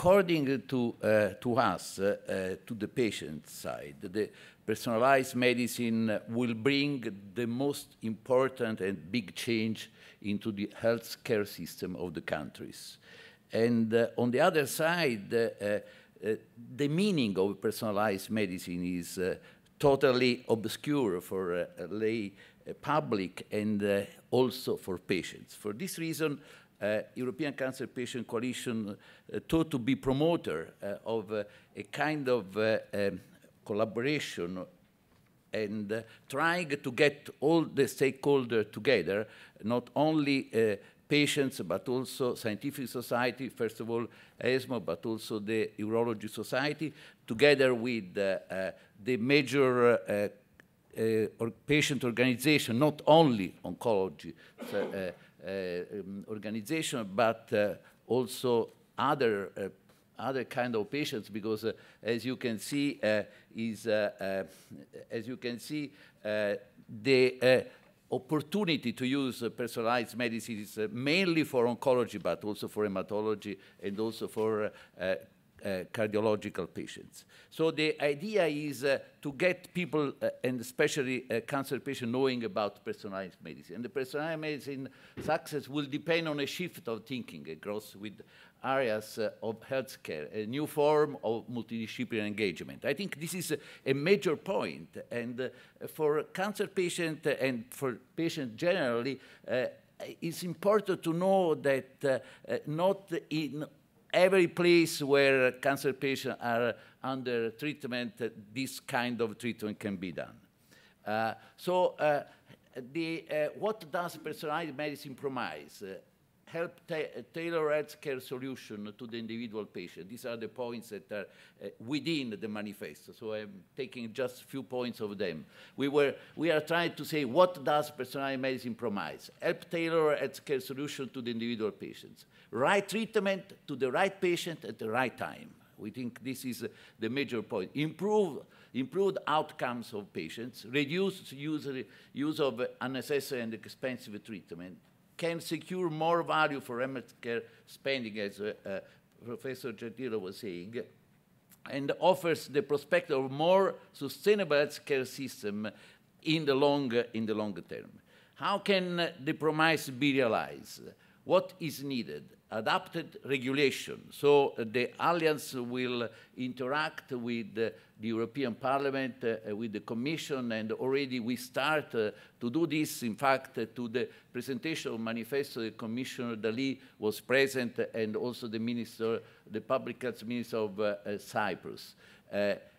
according to, uh, to us, uh, uh, to the patient side, the personalized medicine will bring the most important and big change into the healthcare system of the countries. And uh, on the other side, uh, the meaning of personalized medicine is totally obscure for lay public and also for patients. For this reason, uh, European Cancer Patient Coalition uh, thought to be promoter uh, of uh, a kind of uh, um, collaboration and uh, trying to get all the stakeholders together, not only patients, but also scientific society, first of all, ESMO, but also the Urology Society, together with the major or patient organization, not only oncology, so, uh, um, organization, but uh, also other uh, other kind of patients because uh, as you can see uh, is uh, as you can see the opportunity to use personalized medicines mainly for oncology but also for hematology and also for uh, cardiological patients. So the idea is uh, to get people, uh, and especially uh, cancer patients, knowing about personalized medicine. And the personalized medicine success will depend on a shift of thinking across with areas uh, of healthcare, a new form of multidisciplinary engagement. I think this is a major point, and uh, for cancer patients and for patients generally, it's important to know that uh, not in every place where cancer patients are under treatment, this kind of treatment can be done. Uh, so uh, the, uh, what does personalized medicine promise? Uh, help tailor-add care solution to the individual patient. These are the points that are uh, within the manifesto. So I'm taking just a few points of them. We, were, we are trying to say what does personalized medicine promise? Help tailor-add care solution to the individual patients. Right treatment to the right patient at the right time. We think this is uh, the major point. Improve improved outcomes of patients, reduce use, use of unnecessary and expensive treatment, can secure more value for healthcare spending, as uh, uh, Professor Gentile was saying, and offers the prospect of more sustainable healthcare system in the long, in the long term. How can the promise be realized? what is needed? Adapted regulation. So uh, the Alliance will interact with uh, the European Parliament, uh, with the Commission, and already we start to do this. In fact, to the presentation of manifesto, Commissioner Dali was present, and also the Minister, the Public Health Minister of Cyprus.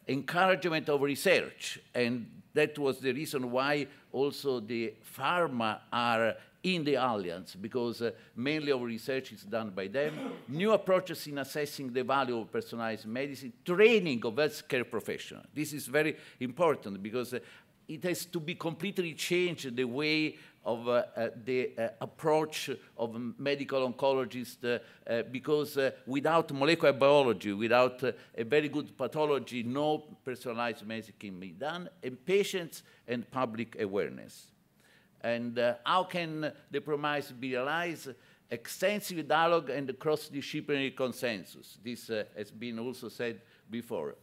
encouragement of research, and that was the reason why also the pharma are in the alliance because uh, mainly our research is done by them, new approaches in assessing the value of personalized medicine, training of healthcare professionals. This is very important because uh, it has to be completely changed the way of uh, uh the uh, approach of medical oncologists uh, because without molecular biology, without a very good pathology, no personalized medicine can be done, and patients and public awareness. And uh, how can the promise be realized? Extensive dialogue and cross-disciplinary consensus. This uh, has been also said before.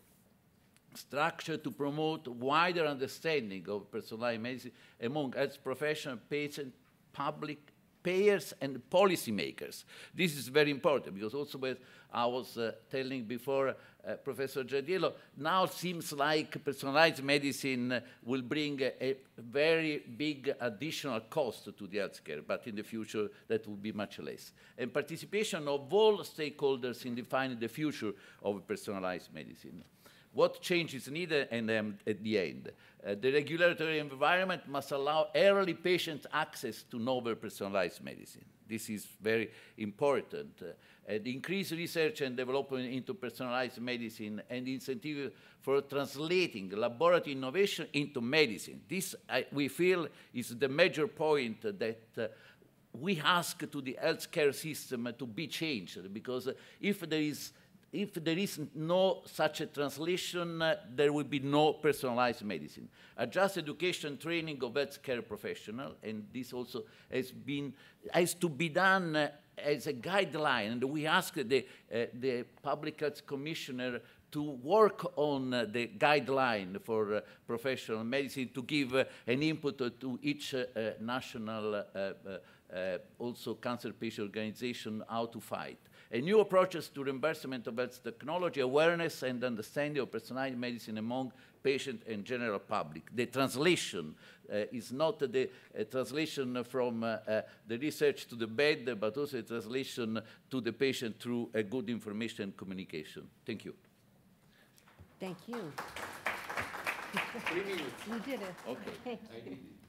Structure to promote wider understanding of personalized medicine among health professional, patient, public, taxpayers and policymakers. This is very important because also as I was uh, telling before uh, Professor Giardiello, now seems like personalized medicine uh, will bring a, a, very big additional cost to the healthcare, but in the future that will be much less. And participation of all stakeholders in defining the future of personalized medicine. What change is needed and at the end? Uh, the regulatory environment must allow early patient access to novel personalized medicine. This is very important. Uh, and increase research and development into personalized medicine and incentive for translating laboratory innovation into medicine. This, I, we feel, is the major point that uh, we ask to the healthcare system to be changed because if there is if there is no such a translation, uh, there will be no personalized medicine. Adjust education training of health care professional, and this also has been has to be done uh, as a guideline. And we asked the uh, the public health commissioner to work on uh, the guideline for uh, professional medicine to give uh, an input to each national also cancer patient organization how to fight. A new approaches to reimbursement of health technology, awareness and understanding of personalized medicine among patient and general public. The translation uh, is not the uh, translation from uh, uh, the research to the bed, but also a translation to the patient through a good information and communication. Thank you. Thank you. Three minutes. You did it. Okay. I did it.